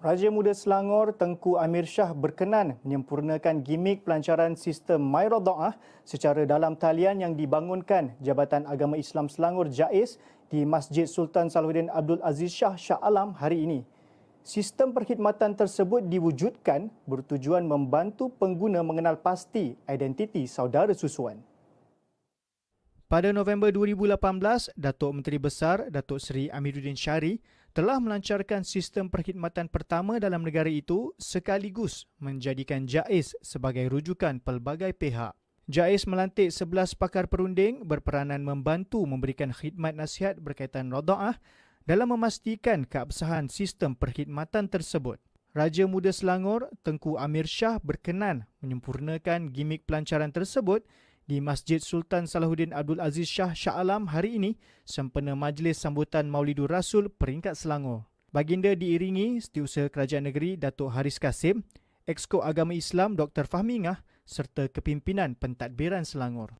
Raja Muda Selangor Tengku Amir Shah berkenan menyempurnakan gimmick pelancaran sistem Mairodoah secara dalam talian yang dibangunkan Jabatan Agama Islam Selangor JAIS di Masjid Sultan Salahuddin Abdul Aziz Shah Shah Alam hari ini. Sistem perkhidmatan tersebut diwujudkan bertujuan membantu pengguna mengenal pasti identiti saudara susuan. Pada November 2018, Datuk Menteri Besar Datuk Seri Amiruddin Syari telah melancarkan sistem perkhidmatan pertama dalam negara itu sekaligus menjadikan JAIS sebagai rujukan pelbagai pihak. JAIS melantik 11 pakar perunding berperanan membantu memberikan khidmat nasihat berkaitan rodaah dalam memastikan keabsahan sistem perkhidmatan tersebut. Raja Muda Selangor, Tengku Amir Shah berkenan menyempurnakan gimmick pelancaran tersebut di Masjid Sultan Salahuddin Abdul Aziz Shah Shah Alam hari ini sempena majlis sambutan Maulidur Rasul peringkat Selangor. Baginda diiringi Setiausaha Kerajaan Negeri Datuk Haris Kasim, Exko Agama Islam Dr. Fahmi Ngah serta kepimpinan pentadbiran Selangor.